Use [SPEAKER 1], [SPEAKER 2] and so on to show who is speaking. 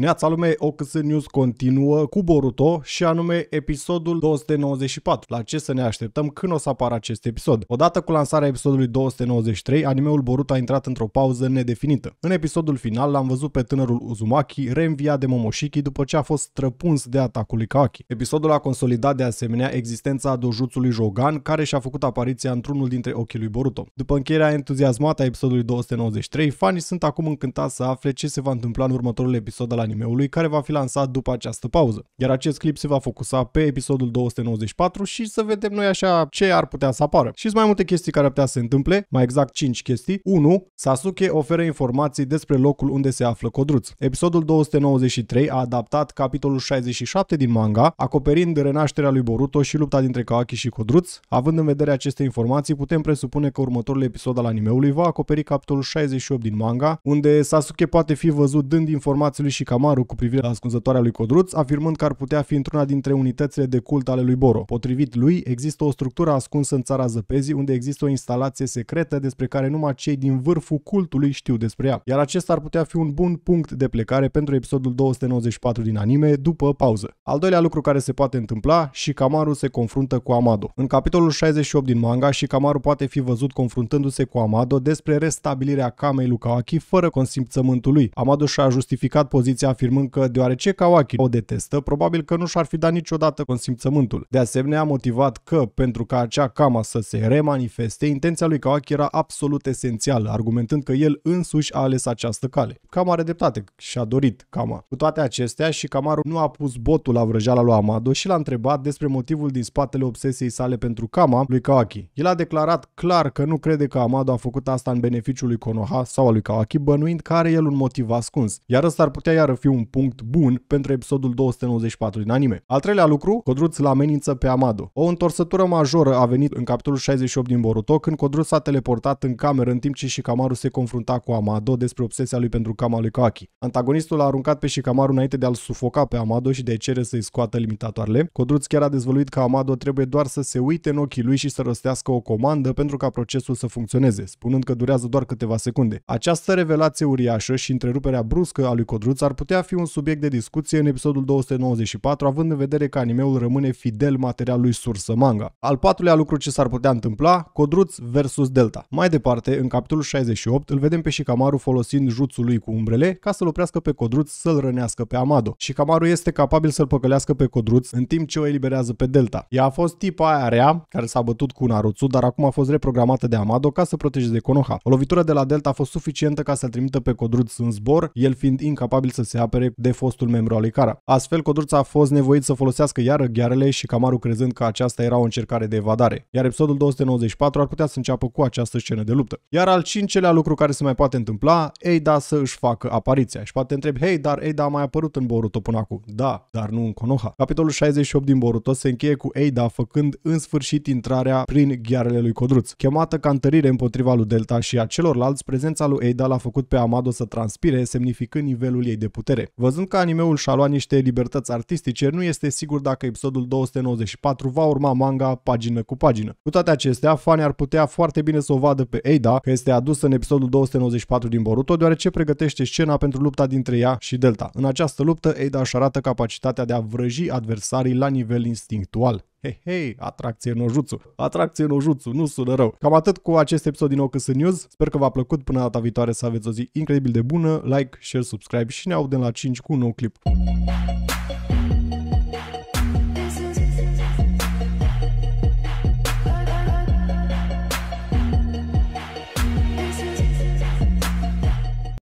[SPEAKER 1] Neața lume, OCS News continuă cu Boruto și anume episodul 294. La ce să ne așteptăm când o să apară acest episod? Odată cu lansarea episodului 293, animeul Boruto a intrat într-o pauză nedefinită. În episodul final l-am văzut pe tânărul Uzumaki reînviat de Momoshiki după ce a fost străpuns de atacul lui Kaki. Episodul a consolidat de asemenea existența dojutsului Jogan care și-a făcut apariția într-unul dintre ochii lui Boruto. După încheierea entuziasmată a episodului 293, fanii sunt acum încântați să afle ce se va întâmpla în următorul episod al animeului, care va fi lansat după această pauză. Iar acest clip se va focusa pe episodul 294 și să vedem noi așa ce ar putea să apară. Și sunt mai multe chestii care ar putea să se întâmple, mai exact 5 chestii. 1. Sasuke oferă informații despre locul unde se află Codruț. Episodul 293 a adaptat capitolul 67 din manga, acoperind renașterea lui Boruto și lupta dintre Kawaki și Codruț. Având în vedere aceste informații, putem presupune că următorul episod al animeului va acoperi capitolul 68 din manga, unde Sasuke poate fi văzut dând informațiile și Kamakura Amaru cu privire la ascunzătoarea lui Codruț, afirmând că ar putea fi într-una dintre unitățile de cult ale lui Boro. Potrivit lui, există o structură ascunsă în țara Zăpezii, unde există o instalație secretă despre care numai cei din vârful cultului știu despre ea. Iar acesta ar putea fi un bun punct de plecare pentru episodul 294 din anime, după pauză. Al doilea lucru care se poate întâmpla, și Kamaru se confruntă cu Amado. În capitolul 68 din manga, și Kamaru poate fi văzut confruntându-se cu Amado despre restabilirea camei lui Kawaki fără consimțământul lui. Amado și-a justificat poziția poliția afirmând că deoarece Kawaki o detestă, probabil că nu și-ar fi dat niciodată consimțământul. De asemenea, a motivat că, pentru ca acea cama să se remanifeste, intenția lui Kawaki era absolut esențială, argumentând că el însuși a ales această cale. Cam are dreptate și a dorit cama. Cu toate acestea, și Kamaru nu a pus botul la vrăjeala lui Amado și l-a întrebat despre motivul din spatele obsesiei sale pentru Kama lui Kawaki. El a declarat clar că nu crede că Amado a făcut asta în beneficiul lui Konoha sau al lui Kawaki, bănuind că are el un motiv ascuns, iar ăsta ar putea iar ar fi un punct bun pentru episodul 294 din anime. Al treilea lucru, Codruț la amenință pe Amado. O întorsătură majoră a venit în capitolul 68 din Boruto când Codruț s-a teleportat în cameră în timp ce Shikamaru se confrunta cu Amado despre obsesia lui pentru Kama lui Kaki. Antagonistul a aruncat pe Shikamaru înainte de a-l sufoca pe Amado și de a cere să-i scoată limitatoarele. Codruț chiar a dezvăluit că Amado trebuie doar să se uite în ochii lui și să rostească o comandă pentru ca procesul să funcționeze, spunând că durează doar câteva secunde. Această revelație uriașă și întreruperea bruscă a lui Codruț ar putea fi un subiect de discuție în episodul 294, având în vedere că animeul rămâne fidel materialului sursă manga. Al patrulea lucru ce s-ar putea întâmpla, Codruț versus Delta. Mai departe, în capitolul 68, îl vedem pe Shikamaru folosind juțul lui cu umbrele ca să-l oprească pe Codruț să-l rănească pe Amado. Shikamaru este capabil să-l păcălească pe Codruț în timp ce o eliberează pe Delta. Ea a fost tipa aia rea, care s-a bătut cu Narutsu, dar acum a fost reprogramată de Amado ca să protejeze Konoha. O lovitură de la Delta a fost suficientă ca să-l trimită pe Codruț în zbor, el fiind incapabil să se apere de fostul membru al lui Cara. Astfel, Codruța a fost nevoit să folosească iară ghearele și Camaru crezând că aceasta era o încercare de evadare, iar episodul 294 ar putea să înceapă cu această scenă de luptă. Iar al cincelea lucru care se mai poate întâmpla, Eida să își facă apariția. Și poate întreb, hei, dar Eida a mai apărut în Boruto până acum. Da, dar nu în Konoha. Capitolul 68 din Boruto se încheie cu Eida făcând în sfârșit intrarea prin ghearele lui Codruț. Chemată ca întărire împotriva lui Delta și a celorlalți, prezența lui Eida l-a făcut pe Amado să transpire, semnificând nivelul ei de putere putere. Văzând că animeul și-a luat niște libertăți artistice, nu este sigur dacă episodul 294 va urma manga pagină cu pagină. Cu toate acestea, fanii ar putea foarte bine să o vadă pe Eida, că este adusă în episodul 294 din Boruto, deoarece pregătește scena pentru lupta dintre ea și Delta. În această luptă, Eida își arată capacitatea de a vrăji adversarii la nivel instinctual. Hei, hei, atracție nojutsu, atracție nojutsu, nu sună rău. Cam atât cu acest episod din Ocasă News. Sper că v-a plăcut. Până data viitoare să aveți o zi incredibil de bună. Like, share, subscribe și ne audem la 5 cu un nou clip.